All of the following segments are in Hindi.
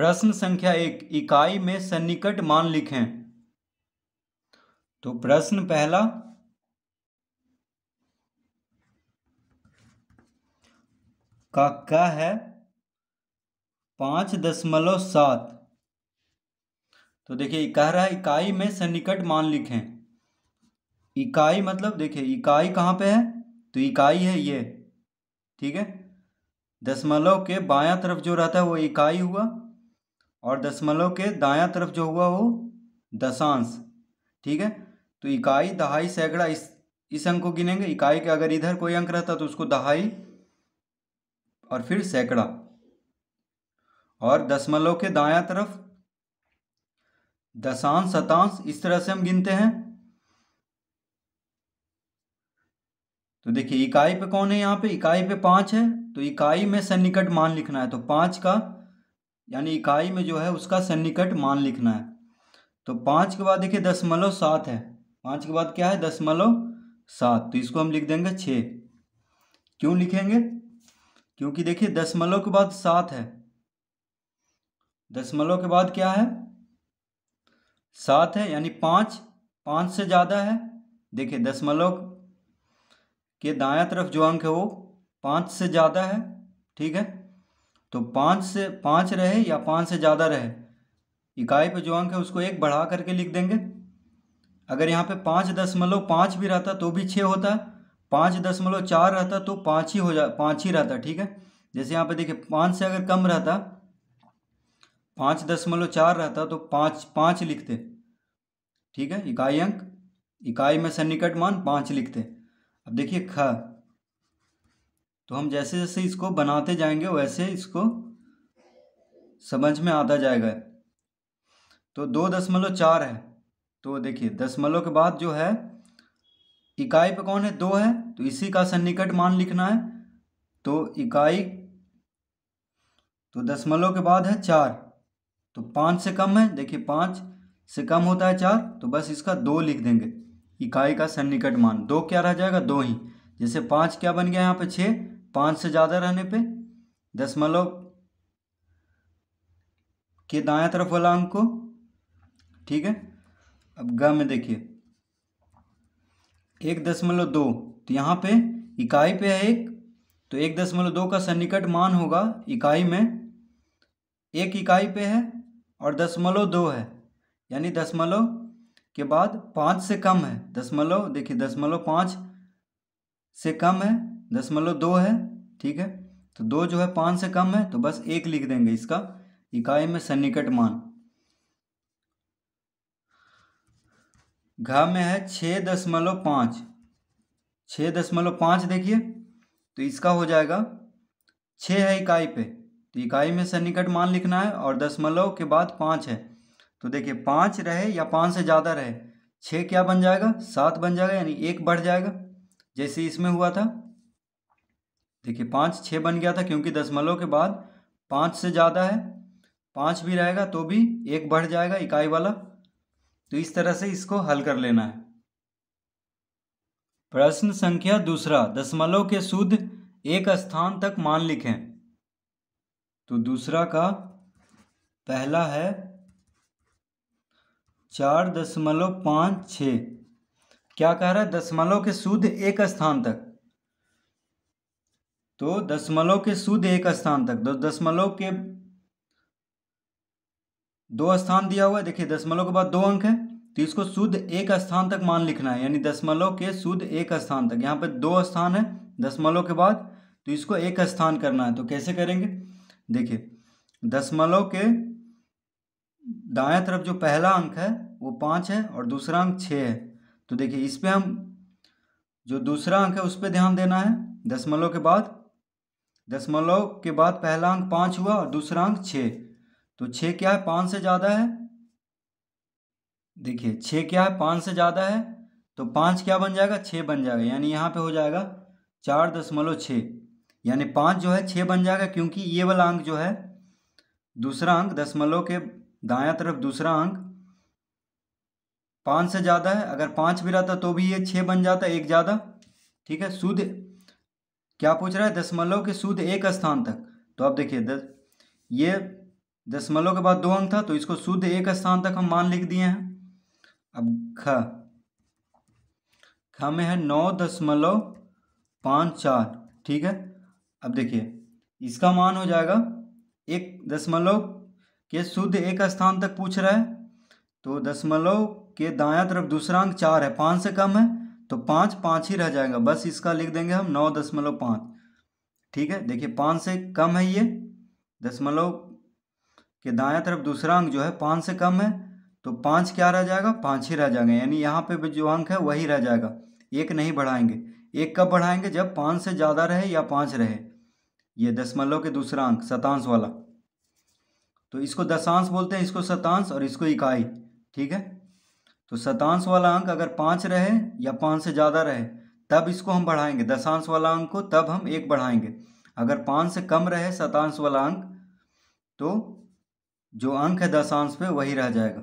प्रश्न संख्या एक इकाई में सन्निकट मान लिखें तो प्रश्न पहला का क्या है पांच दशमलव सात तो देखिए कह रहा है इकाई में सन्निकट मान लिखें इकाई मतलब देखिए इकाई कहां पे है तो इकाई है ये ठीक है दशमलव के बायां तरफ जो रहता है वो इकाई हुआ और दशमलव के दायां तरफ जो हुआ वो दशांश ठीक है तो इकाई दहाई सैकड़ा इस इस अंक को गिनेंगे इकाई के अगर इधर कोई अंक रहता तो उसको दहाई और फिर सैकड़ा और दशमलव के दायां तरफ दशांश शतांश इस तरह से हम गिनते हैं तो देखिए इकाई पे कौन है यहां पे इकाई पे पांच है तो इकाई में सन्निकट मान लिखना है तो पांच का यानी इकाई में जो है उसका सन्निकट मान लिखना है तो पाँच के बाद देखिए दशमलव सात है पाँच के बाद क्या है दशमलव सात तो इसको हम लिख देंगे छः क्यों लिखेंगे क्योंकि देखिए दशमलव के बाद सात है दशमलव के बाद क्या है सात है यानी पाँच पाँच से ज़्यादा है देखिए दशमलव के दाया तरफ जो अंक है वो पाँच से ज़्यादा है ठीक है तो पाँच से पाँच रहे या पाँच से ज़्यादा रहे इकाई पे जो अंक है उसको एक बढ़ा करके लिख देंगे अगर यहाँ पे पाँच दशमलव पाँच भी रहता तो भी छः होता पाँच दशमलव चार रहता तो पाँच ही हो जा पाँच ही रहता ठीक है जैसे यहाँ पे देखिए पाँच से अगर कम रहता पाँच दशमलव चार रहता तो पाँच पाँच लिखते ठीक है इकाई अंक इकाई में सन्निकट मान पाँच लिखते अब देखिए ख तो हम जैसे जैसे इसको बनाते जाएंगे वैसे इसको समझ में आता जाएगा तो दो दशमलव चार है तो देखिए दशमलव के बाद जो है इकाई पे कौन है दो है तो इसी का सन्निकट मान लिखना है तो इकाई तो दशमलव के बाद है चार तो पाँच से कम है देखिए पाँच से कम होता है चार तो बस इसका दो लिख देंगे इकाई का सन्निकट मान दो क्या रह जाएगा दो ही जैसे पाँच क्या बन गया यहाँ पे छः पाँच से ज़्यादा रहने पे दशमलव के दाया तरफ वाला अंक को ठीक है अब ग में देखिए एक दशमलव दो तो यहाँ पे इकाई पे है एक तो एक दशमलव दो का सन्निकट मान होगा इकाई में एक इकाई पे है और दशमलव दो है यानी दशमलव के बाद पाँच से कम है दशमलव देखिए दशमलव पांच से कम है दशमलव दो है ठीक है तो दो जो है पाँच से कम है तो बस एक लिख देंगे इसका इकाई में सन्निकट मान घा में है छः दशमलव पाँच छः दशमलव पाँच देखिए तो इसका हो जाएगा छः है इकाई पे तो इकाई में सन्निकट मान लिखना है और दशमलव के बाद पाँच है तो देखिए पाँच रहे या पाँच से ज़्यादा रहे छः क्या बन जाएगा सात बन जाएगा यानी एक बढ़ जाएगा जैसे इसमें हुआ था देखिए पाँच छः बन गया था क्योंकि दशमलव के बाद पाँच से ज़्यादा है पाँच भी रहेगा तो भी एक बढ़ जाएगा इकाई वाला तो इस तरह से इसको हल कर लेना है प्रश्न संख्या दूसरा दशमलव के शुद्ध एक स्थान तक मान लिखें तो दूसरा का पहला है चार दशमलव पाँच छ क्या कह रहा है दशमलव के शुद्ध एक स्थान तक तो दशमलव के शुद्ध एक स्थान तक तो दशमलव के दो स्थान दिया हुआ है देखिए दशमलव के बाद दो अंक है तो इसको शुद्ध एक स्थान तक मान लिखना है यानी दशमलव के शुद्ध एक स्थान तक यहाँ पे दो स्थान है दशमलव के बाद तो इसको एक स्थान करना है तो कैसे करेंगे देखिए दशमलव के दाएं तरफ जो पहला अंक है वो पाँच है और दूसरा अंक छः है तो देखिए इस पर हम जो दूसरा अंक है उस पर ध्यान देना है दशमलव के बाद दशमलव के बाद पहला अंक पाँच हुआ और दूसरा अंक छः तो छः क्या है पाँच से ज़्यादा है देखिए छः क्या है पाँच से ज़्यादा है तो पाँच क्या बन जाएगा छः बन जाएगा यानी यहाँ पे हो जाएगा चार दशमलव छः यानी पाँच जो है छः बन जाएगा क्योंकि ये वाला अंक जो है दूसरा अंक दशमलव के दाया तरफ दूसरा अंक पाँच से ज़्यादा है अगर पाँच भी रहता तो भी ये छः बन जाता एक ज़्यादा ठीक है शुद्ध क्या पूछ रहा है दशमलव के शुद्ध एक स्थान तक तो अब देखिए दस ये दशमलव के बाद दो अंक था तो इसको शुद्ध एक स्थान तक हम मान लिख दिए हैं अब ख ख में है नौ दशमलव पाँच चार ठीक है अब देखिए इसका मान हो जाएगा एक दशमलव के शुद्ध एक स्थान तक पूछ रहा है तो दशमलव के दाया तरफ दूसरा अंक चार है पाँच से कम है तो पाँच पाँच ही रह जाएगा बस इसका लिख देंगे हम नौ दशमलव पाँच ठीक है देखिए पाँच से कम है ये दशमलव के दाया तरफ दूसरा अंक जो है पाँच से कम है तो पाँच क्या रह जाएगा पाँच ही रह जाएगा यानी यहाँ पे जो अंक है वही रह जाएगा एक नहीं बढ़ाएंगे एक कब बढ़ाएंगे जब पाँच से ज़्यादा रहे या पाँच रहे ये दशमलव के दूसरा अंक शतांश वाला तो इसको दशांश बोलते हैं इसको शतांश और इसको इकाई ठीक है तो शतांश वाला अंक अगर पाँच रहे या पाँच से ज़्यादा रहे तब इसको हम बढ़ाएंगे दशांश वाला अंक को तब हम एक बढ़ाएंगे अगर पाँच से कम रहे शतांश वाला अंक तो जो अंक है दशांश पे वही रह जाएगा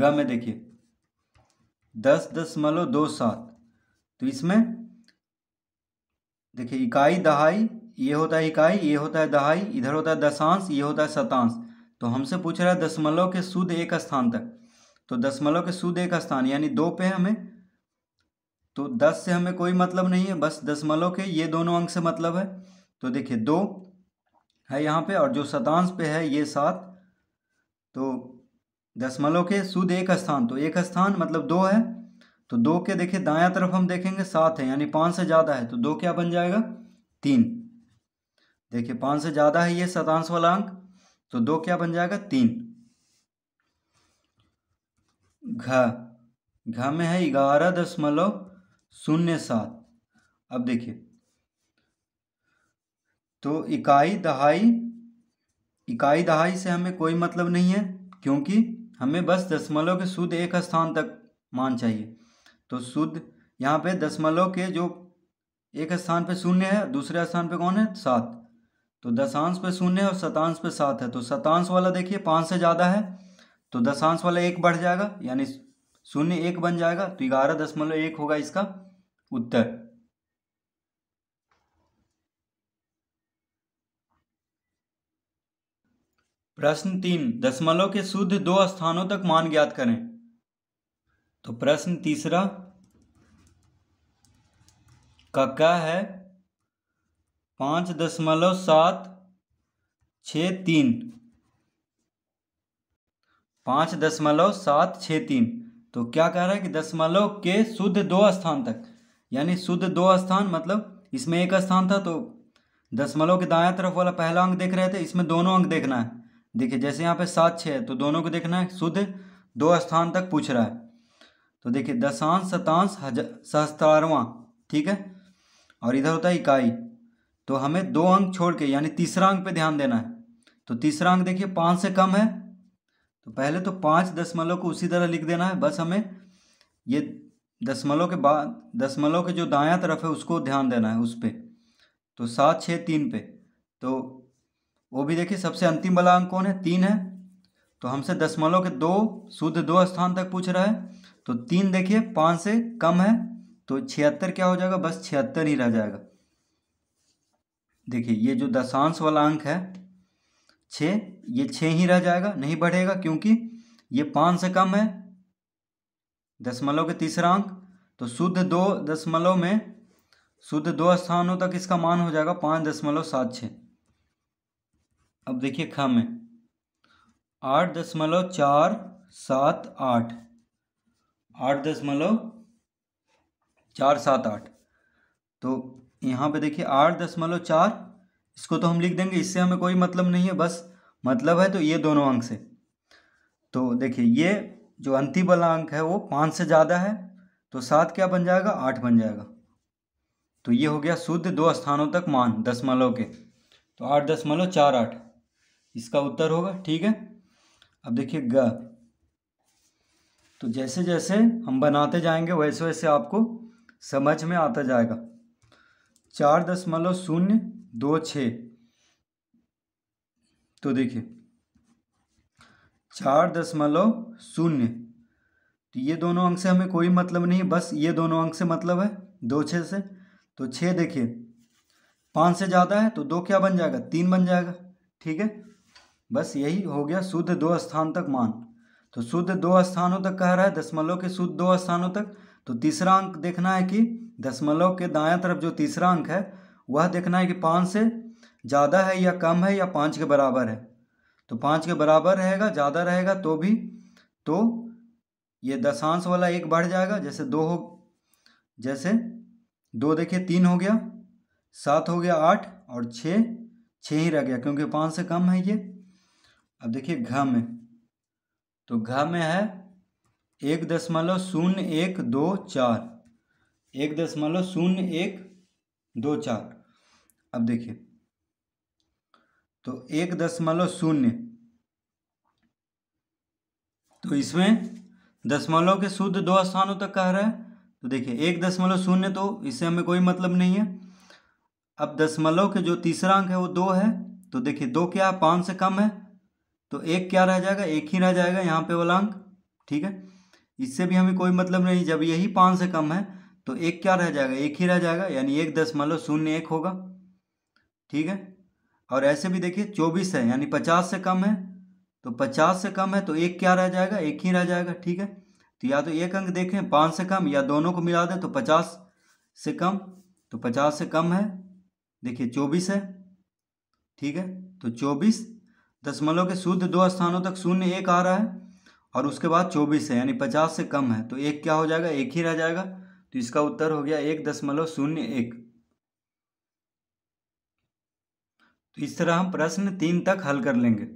ग में देखिए दस दशमलव दो सात तो इसमें देखिए इकाई दहाई ये होता है इकाई ये होता है दहाई इधर होता है दशांश ये होता है शतांश तो हमसे पूछ रहा है दशमलव के शुद्ध एक स्थान तक तो दशमलव के शुद्ध एक स्थान यानी दो पे हमें तो दस से हमें कोई मतलब नहीं है बस दशमलव के ये दोनों अंक से मतलब है तो देखिए दो है यहाँ पे और जो शतांश पे है ये सात तो दशमलव के सुद एक स्थान तो एक स्थान मतलब दो है तो दो के देखिए दाया तरफ हम देखेंगे सात है यानी पाँच से ज़्यादा है तो दो क्या बन जाएगा तीन देखिए पाँच से ज़्यादा है ये शतांश वाला अंक तो दो क्या बन जाएगा तीन घ घ में है ग्यारह दशमलव शून्य सात अब देखिए तो इकाई दहाई इकाई दहाई से हमें कोई मतलब नहीं है क्योंकि हमें बस दशमलव के शुद्ध एक स्थान तक मान चाहिए तो शुद्ध यहाँ पे दशमलव के जो एक स्थान पे शून्य है दूसरे स्थान पे कौन है सात तो दशांश पे शून्य है और शतांश पे सात है तो शतांश वाला देखिए पाँच से ज़्यादा है तो दशांश वाला एक बढ़ जाएगा यानी शून्य एक बन जाएगा तो ग्यारह दशमलव एक होगा इसका उत्तर प्रश्न तीन दशमलव के शुद्ध दो स्थानों तक मान ज्ञात करें तो प्रश्न तीसरा का क्या है पांच दशमलव सात छ तीन पाँच दशमलव सात छः तीन तो क्या कह रहा है कि दशमलव के शुद्ध दो स्थान तक यानी शुद्ध दो स्थान मतलब इसमें एक स्थान था तो दशमलव के दाएं तरफ वाला पहला अंक देख रहे थे इसमें दोनों अंक देखना है देखिए जैसे यहाँ पे सात छः है तो दोनों को देखना है शुद्ध दो स्थान तक पूछ रहा है तो देखिए दशांश शतांश सहस्त्रारवा ठीक है और इधर होता है इकाई तो हमें दो अंक छोड़ के यानी तीसरा अंक पे ध्यान देना है तो तीसरा अंक देखिए पाँच से कम है तो पहले तो पाँच दशमलव को उसी तरह लिख देना है बस हमें ये दशमलव के बाद दशमलव के जो दायां तरफ है उसको ध्यान देना है उस पर तो सात छः तीन पे तो वो भी देखिए सबसे अंतिम वाला अंक कौन है तीन है तो हमसे दशमलव के दो शुद्ध दो स्थान तक पूछ रहा है तो तीन देखिए पाँच से कम है तो छिहत्तर क्या हो जाएगा बस छिहत्तर ही रह जाएगा देखिए ये जो दशांश वाला अंक है छ ये छ ही रह जाएगा नहीं बढ़ेगा क्योंकि ये पाँच से कम है दशमलव के तीसरा अंक तो शुद्ध दो दशमलव में शुद्ध दो स्थानों तक इसका मान हो जाएगा पाँच दशमलव सात छ अब देखिए ख में आठ दशमलव चार सात आठ आठ दशमलव चार सात आठ तो यहाँ पे देखिए आठ दशमलव चार इसको तो हम लिख देंगे इससे हमें कोई मतलब नहीं है बस मतलब है तो ये दोनों अंक से तो देखिए ये जो अंतिम वाला अंक है वो पाँच से ज़्यादा है तो सात क्या बन जाएगा आठ बन जाएगा तो ये हो गया शुद्ध दो स्थानों तक मान दशमलव के तो आठ दशमलव चार आठ इसका उत्तर होगा ठीक है अब देखिए ग तो जैसे जैसे हम बनाते जाएंगे वैसे वैसे आपको समझ में आता जाएगा चार दशमलव शून्य दो छ तो देखिए चार दशमलव शून्य तो ये दोनों अंक से हमें कोई मतलब नहीं बस ये दोनों अंक से मतलब है दो छः से तो छः देखिए पाँच से ज़्यादा है तो दो क्या बन जाएगा तीन बन जाएगा ठीक है बस यही हो गया शुद्ध दो स्थान तक मान तो शुद्ध दो स्थानों तक कह रहा है दशमलव के शुद्ध दो स्थानों तक तो तीसरा अंक देखना है कि दशमलव के दाया तरफ जो तीसरा अंक है वह देखना है कि पाँच से ज़्यादा है या कम है या पाँच के बराबर है तो पाँच के बराबर रहेगा ज़्यादा रहेगा तो भी तो ये दशांश वाला एक बढ़ जाएगा जैसे दो हो जैसे दो देखिए तीन हो गया सात हो गया आठ और छः छः ही रह गया क्योंकि पाँच से कम है ये अब देखिए घ में तो घ में है एक दशमलव शून्य एक दो चार एक दशमलव शून्य एक दो चार अब देखिए तो एक दशमलव शून्य तो इसमें दशमलव के शुद्ध दो स्थानों तक कह रहा है तो देखिए एक दशमलव शून्य तो इससे हमें कोई मतलब नहीं है अब दशमलव के जो तीसरा अंक है वो दो है तो देखिए दो क्या है पांच से कम है तो एक क्या रह जाएगा एक ही रह जाएगा यहाँ पे वाला अंक ठीक है इससे भी हमें कोई मतलब नहीं जब यही पांच से कम है तो एक क्या रह जाएगा एक ही रह जाएगा यानी एक दशमलव शून्य एक होगा ठीक है और ऐसे भी देखिए चौबीस है यानी पचास से कम है तो पचास से कम है तो एक क्या रह जाएगा एक ही रह जाएगा ठीक है तो या तो एक अंक देखें पाँच से कम या दोनों को मिला दें तो पचास से कम तो पचास से कम है देखिए चौबीस है ठीक है तो चौबीस दशमलव के शुद्ध दो स्थानों तक शून्य एक आ रहा है और उसके बाद चौबीस है यानी पचास से कम है तो एक क्या हो जाएगा एक ही रह जाएगा तो इसका उत्तर हो गया एक दशमलव शून्य एक इस तरह हम प्रश्न तीन तक हल कर लेंगे